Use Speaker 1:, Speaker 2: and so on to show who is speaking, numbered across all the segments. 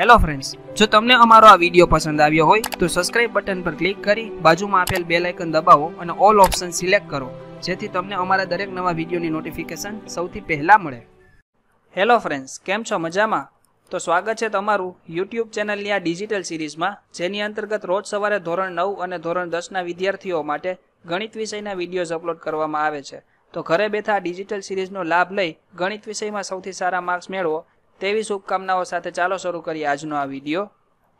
Speaker 1: hello friends જો તમને અમારો આ વિડીયો પસંદ આવ્યો હોય તો સબસ્ક્રાઇબ બટન પર ક્લિક કરી બાજુમાં આપેલ બે લાઇકન દબાવો અને ઓલ ઓપ્શન સિલેક્ટ કરો જેથી તમને અમારા દરેક નવા વિડીયોની નોટિફિકેશન સૌથી પહેલાં મળે હેલો ફ્રેન્ડ્સ કેમ છો મજામાં તો સ્વાગત છે તમારું યુટ્યુબ ચેનલની આ ડિજિટલ સિરીઝમાં જેની અંતર્ગત રોજ સવારે ધોરણ નવ અને ધોરણ દસના વિદ્યાર્થીઓ માટે ગણિત વિષયના વિડીયોઝ અપલોડ કરવામાં આવે છે તો ઘરે બેઠા ડિજિટલ સિરીઝનો લાભ લઈ ગણિત વિષયમાં સૌથી સારા માર્ક્સ મેળવો તેવી શુભકામનાઓ સાથે ચાલો શરૂ કરીએ આજનો આ વિડીયો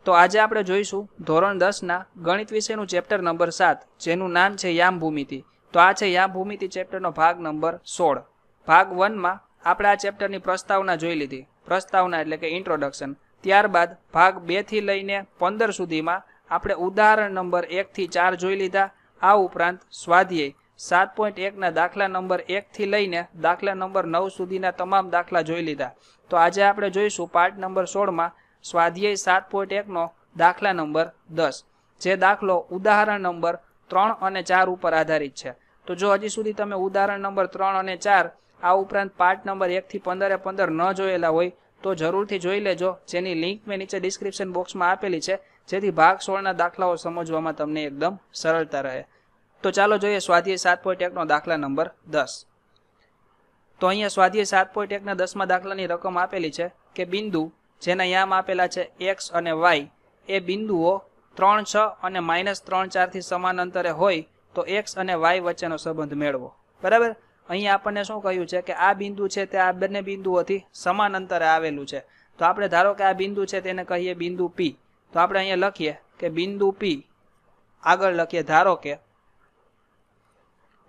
Speaker 1: તો આજે આપણે જોઈશું ધોરણ દસના ગણિત વિશેનું ચેપ્ટર નંબર સાત જેનું નામ છે યામ ભૂમિતિ તો આ છે યામ ભૂમિતિ ચેપ્ટરનો ભાગ નંબર સોળ ભાગ વનમાં આપણે આ ચેપ્ટરની પ્રસ્તાવના જોઈ લીધી પ્રસ્તાવના એટલે કે ઇન્ટ્રોડક્શન ત્યારબાદ ભાગ બેથી લઈને પંદર સુધીમાં આપણે ઉદાહરણ નંબર એકથી ચાર જોઈ લીધા આ ઉપરાંત સ્વાધ્યાય સાત પોઈન્ટ એકના દાખલા નંબર એકથી લઈને દાખલા નંબર નવ સુધીના તમામ દાખલા જોઈ લીધા તો આજે આપણે જોઈશું પાર્ટ નંબર સોળમાં સ્વાધ્યાય સાત પોઈન્ટ એકનો દાખલા નંબર દસ જે દાખલો ઉદાહરણ નંબર ત્રણ અને ચાર ઉપર આધારિત છે તો જો હજી સુધી તમે ઉદાહરણ નંબર ત્રણ અને ચાર આ ઉપરાંત પાર્ટ નંબર એકથી પંદરે પંદર ન જોયેલા હોય તો જરૂરથી જોઈ લેજો જેની લિંક મેં નીચે ડિસ્ક્રિપ્શન બોક્સમાં આપેલી છે જેથી ભાગ સોળના દાખલાઓ સમજવામાં તમને એકદમ સરળતા રહે તો ચાલો જોઈએ સ્વાધ્યાય સાત પોઈન્ટ એકનો દાખલા નંબર દસ તો અહીંયા સ્વાધ્યાય સાત પોઈન્ટ એકના દસમાં દાખલાની રકમ આપેલી છે કે બિંદુ જેના યામ આપેલા છે એક્સ અને વાય એ બિંદુઓ ત્રણ છ અને માઇનસ ત્રણ ચારથી સમાન અંતરે હોય તો એક્સ અને વાય વચ્ચેનો સંબંધ મેળવો બરાબર અહીંયા આપણને શું કહ્યું છે કે આ બિંદુ છે તે આ બંને બિંદુઓથી સમાન અંતરે આવેલું છે તો આપણે ધારો કે આ બિંદુ છે તેને કહીએ બિંદુ પી તો આપણે અહીંયા લખીએ કે બિંદુ પી આગળ લખીએ ધારો કે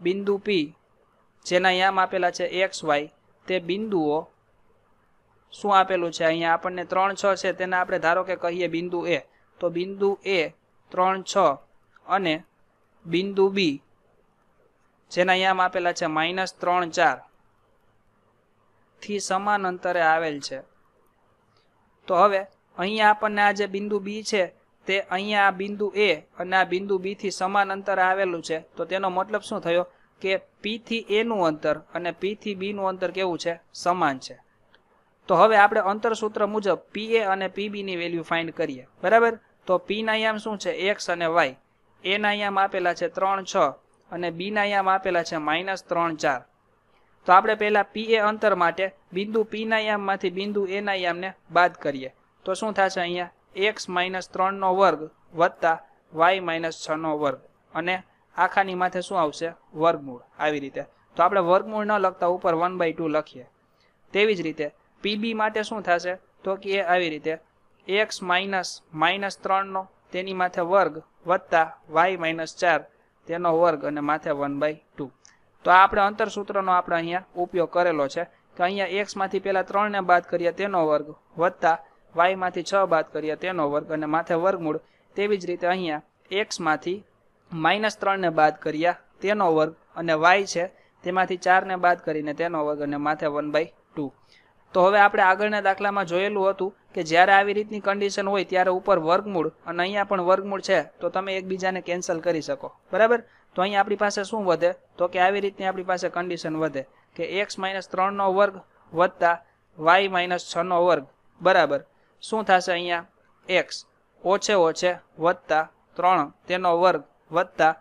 Speaker 1: બિંદુ પી જેના યામ આપેલા છે એક્સ વાય તે બિંદુઓ શું આપેલું છે અહીંયા આપણને ત્રણ છ છે તેને આપણે ધારો કે કહીએ બિંદુ એ તો બિંદુ એ ત્રણ છ અને બિંદુ બી જેના યામ આપેલા છે માઇનસ ત્રણ ચાર થી સમાન અંતરે આવેલ છે તો હવે અહીંયા આપણને આ જે બિંદુ બી છે તે અહીંયા આ બિંદુ એ અને આ બિંદુ બીથી સમાન અંતર આવેલું છે તો તેનો મતલબ શું થયો કે પીથી એનું અંતર અને પીથી બીનું અંતર કેવું છે સમાન છે તો હવે આપણે અંતર સૂત્ર મુજબ પી એ અને પી બીની વેલ્યુ ફાઇન્ડ કરીએ બરાબર તો પીના યામ શું છે એક્સ અને વાય એના યામ આપેલા છે ત્રણ છ અને બીના યામ આપેલા છે માઇનસ ત્રણ ચાર તો આપણે પહેલાં પી એ અંતર માટે બિંદુ પીના યામમાંથી બિંદુ એના યામને બાદ કરીએ તો શું થશે અહીંયા એક્સ માઇનસ ત્રણનો વર્ગ વત્તા વાય માઇનસ છનો વર્ગ અને આખાની માથે શું આવશે વર્ગમૂળ આવી રીતે તો આપણે વર્ગમૂળ ન લખતા ઉપર વન બાય ટુ લખીએ તેવી જ રીતે પીબી માટે શું થશે તો કે એ આવી રીતે એક્સ માઇનસ માઇનસ ત્રણનો તેની માથે વર્ગ વત્તા વાય માઇનસ ચાર તેનો વર્ગ અને માથે વન બાય ટુ તો આ આપણે અંતરસૂત્રનો આપણે અહીંયા ઉપયોગ કરેલો છે તો અહીંયા એક્સમાંથી પહેલાં ત્રણને બાદ કરીએ તેનો વર્ગ વત્તા વાયમાંથી છ બાદ કરીએ તેનો વર્ગ અને માથે વર્ગમૂળ તેવી જ રીતે અહીંયા એક્સમાંથી માઇનસ ત્રણને બાદ કર્યા તેનો વર્ગ અને વાય છે તેમાંથી ચારને બાદ કરીને તેનો વર્ગ અને માથે વન બાય ટુ તો હવે આપણે આગળના દાખલામાં જોયેલું હતું કે જ્યારે આવી રીતની કન્ડિશન હોય ત્યારે ઉપર વર્ગમૂળ અને અહીંયા પણ વર્ગમૂળ છે તો તમે એકબીજાને કેન્સલ કરી શકો બરાબર તો અહીંયા આપણી પાસે શું વધે તો કે આવી રીતની આપણી પાસે કન્ડિશન વધે કે એક્સ માઇનસ ત્રણનો વર્ગ વધતા વાય માઇનસ છનો વર્ગ બરાબર શું થશે અહીંયા એક્સ ઓછે ઓછે વત્તા ત્રણ તેનો વર્ગ વત્તા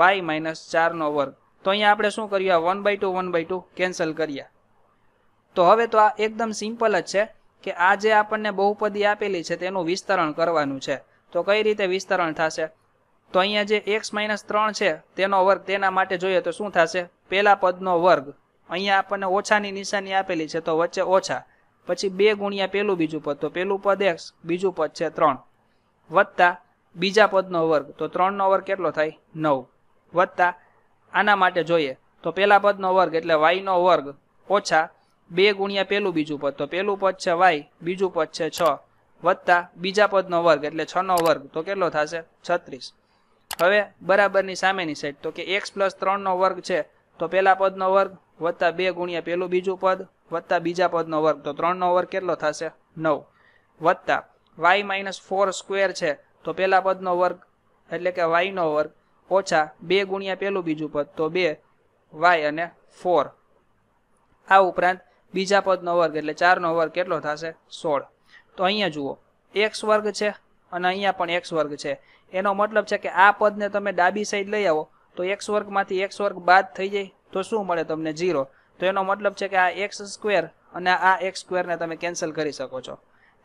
Speaker 1: વાય માઇનસ ચારનો વર્ગ તો અહીંયા આપણે શું કર્યું આ one by two one by two cancel કરીએ તો હવે તો આ એકદમ સિમ્પલ જ છે કે આ જે આપણને બહુપદી આપેલી છે તેનું વિસ્તરણ કરવાનું છે તો કઈ રીતે વિસ્તરણ થશે તો અહીંયા જે એક્સ માઇનસ ત્રણ છે તેનો વર્ગ તેના માટે જોઈએ તો શું થશે પહેલા પદનો વર્ગ અહીંયા આપણને ઓછાની નિશાની આપેલી છે તો વચ્ચે ઓછા પછી બે ગુણ્યા પેલું બીજું પદ તો પેલું પદ એક્સ બીજું પદ છે ત્રણ વત્તા બીજા પદનો વર્ગ તો ત્રણનો વર્ગ કેટલો થાય નવ વત્તા આના માટે જોઈએ તો પહેલા પદનો વર્ગ એટલે વાયનો વર્ગ ઓછા બે ગુણ્યા પેલું બીજું પદ તો પેલું પદ છે વાય બીજું પદ છે છ વત્તા બીજા પદનો વર્ગ એટલે છનો વર્ગ તો કેટલો થશે છત્રીસ હવે બરાબરની સામેની સાઈડ તો કે એક્સ પ્લસ ત્રણનો વર્ગ છે તો પહેલા પદનો વર્ગ વત્તા બે ગુણ્યા પેલું બીજું પદ વત્તા બીજા પદનો વર્ગ તો ત્રણનો વર્ગ કેટલો થશે નવ વત્તા વાય માઇનસ ફોર સ્ક્વેર છે તો પહેલા પદનો વર્ગ એટલે કે વાયનો વર્ગ ઓછા બે ગુણ્યા પેલું બીજું પદ તો બે વાય અને ફોર આ ઉપરાંત બીજા પદનો વર્ગ એટલે ચારનો વર્ગ કેટલો થશે સોળ તો અહીંયા જુઓ એક્સ વર્ગ છે અને અહીંયા પણ એક્સ વર્ગ છે એનો મતલબ છે કે આ પદને તમે ડાબી સાઈડ લઈ આવો તો એક્સ વર્ગમાંથી એક્સ વર્ગ બાદ થઈ જાય તો શું મળે તમને ઝીરો તો એનો મતલબ છે કે આ એક્સ સ્ક્વેર અને આ એક્સ સ્ક્વેરને તમે કેન્સલ કરી શકો છો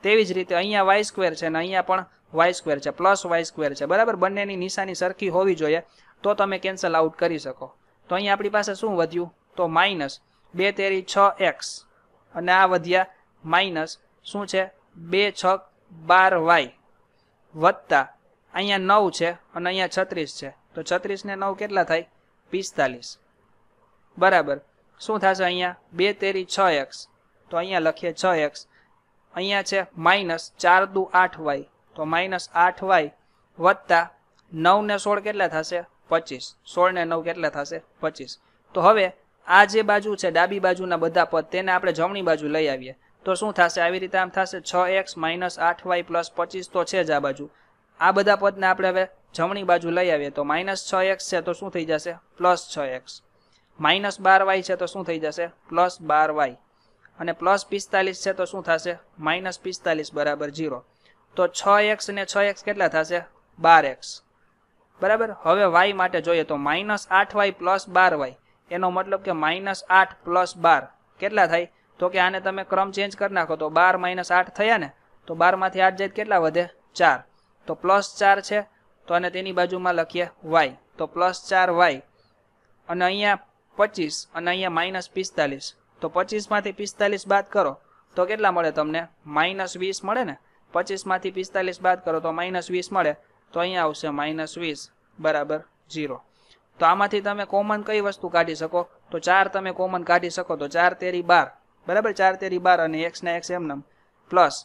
Speaker 1: તેવી જ રીતે અહીંયા વાય સ્ક્વેર છે અને અહીંયા પણ વાય સ્ક્વેર છે પ્લસ વાય સ્ક્વેર છે બરાબર બંનેની નિશાની સરખી હોવી જોઈએ તો તમે કેન્સલ આઉટ કરી શકો તો અહીંયા આપણી પાસે શું વધ્યું તો માઇનસ બે તેરી છ એક્સ અને આ વધ્યા માઇનસ શું છે બે છ બાર વાય વત્તા અહીંયા નવ છે અને અહીંયા છત્રીસ છે તો છત્રીસને નવ કેટલા થાય પિસ્તાલીસ બરાબર શું થશે અહીંયા બે તેરી છ એક્સ તો અહીંયા લખીએ છ એક્સ અહીંયા છે માઇનસ ચાર દુ આઠ વાય તો માઇનસ આઠ વાય વત્તા નવ ને સોળ કેટલા થશે પચીસ સોળ ને નવ કેટલા થશે પચીસ તો હવે આ જે બાજુ છે ડાબી બાજુના બધા પદ તેને આપણે જમણી બાજુ લઈ આવીએ તો શું થશે આવી રીતે આમ થશે છ એક્સ માઇનસ આઠ વાય પ્લસ પચીસ તો છે જ આ બાજુ આ બધા પદને આપણે હવે જમણી બાજુ લઈ આવીએ તો માઇનસ છ એક્સ છે તો શું થઈ જશે પ્લસ છ એક્સ માઇનસ બાર વાય છે તો શું થઈ જશે પ્લસ બાર વાય અને પ્લસ પિસ્તાલીસ છે તો શું થશે માઇનસ પિસ્તાલીસ બરાબર ઝીરો તો છ એક્સ ને છ એક્સ કેટલા થશે બાર એક્સ બરાબર હવે વાય માટે જોઈએ તો માઇનસ આઠ વાય પ્લસ બાર વાય એનો મતલબ કે માઇનસ આઠ પ્લસ બાર કેટલા થાય તો કે આને તમે ક્રમ ચેન્જ કરી નાખો તો બાર માઇનસ આઠ થયા ને તો બારમાંથી આઠ જાય કેટલા વધે ચાર તો પ્લસ ચાર છે તો અને તેની બાજુમાં લખીએ વાય તો પ્લસ ચાર વાય અને અહીંયા પચીસ અને અહીંયા માઇનસ પિસ્તાલીસ તો પચીસમાંથી પિસ્તાલીસ બાદ કરો તો કેટલા મળે તમને માઇનસ વીસ મળે ને પચીસમાંથી પિસ્તાલીસ બાદ કરો તો માઇનસ વીસ મળે તો અહીંયા આવશે માઇનસ વીસ બરાબર ઝીરો તો આમાંથી તમે કોમન કઈ વસ્તુ કાઢી શકો તો ચાર તમે કોમન કાઢી શકો તો ચાર તેરી બાર બરાબર ચાર તેરી બાર અને એક્સ ને એક્સ એમનમ પ્લસ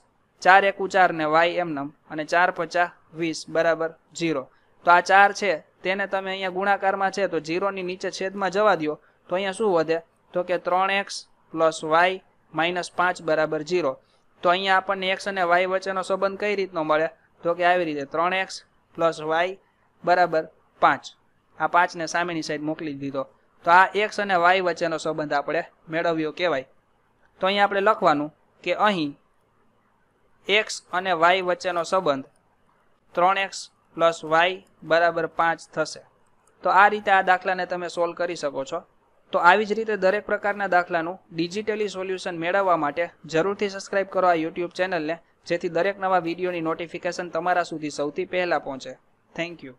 Speaker 1: ચાર એકુ ચાર ને વાય એમનમ અને ચાર પચાસ વીસ બરાબર ઝીરો તો આ ચાર છે તેને તમે અહીંયા ગુણાકારમાં છે તો ઝીરોની નીચે છેદમાં જવા દો તો અહીંયા શું વધે તો કે ત્રણ એક્સ પ્લસ વાય માઇનસ પાંચ બરાબર જીરો તો અહીંયા આપણને એક્સ અને વાય વચ્ચેનો સંબંધ કઈ રીતનો મળે તો કે આવી રીતે ત્રણ એક્સ પ્લસ વાય બરાબર પાંચ આ પાંચને સામેની સાઈડ મોકલી દીધો તો આ એક્સ અને વાય વચ્ચેનો સંબંધ આપણે મેળવ્યો કહેવાય તો અહીં આપણે લખવાનું કે અહીં એક્સ અને વાય વચ્ચેનો સંબંધ ત્રણ એક્સ પ્લસ વાય બરાબર પાંચ થશે તો આ રીતે આ દાખલાને તમે સોલ્વ કરી શકો છો તો આવી જ રીતે દરેક પ્રકારના દાખલાનું ડિજિટલી સોલ્યુશન મેળવવા માટે જરૂરથી સબસ્ક્રાઇબ કરો આ યુટ્યુબ ચેનલને જેથી દરેક નવા વિડીયોની નોટિફિકેશન તમારા સુધી સૌથી પહેલાં પહોંચે થેન્ક યુ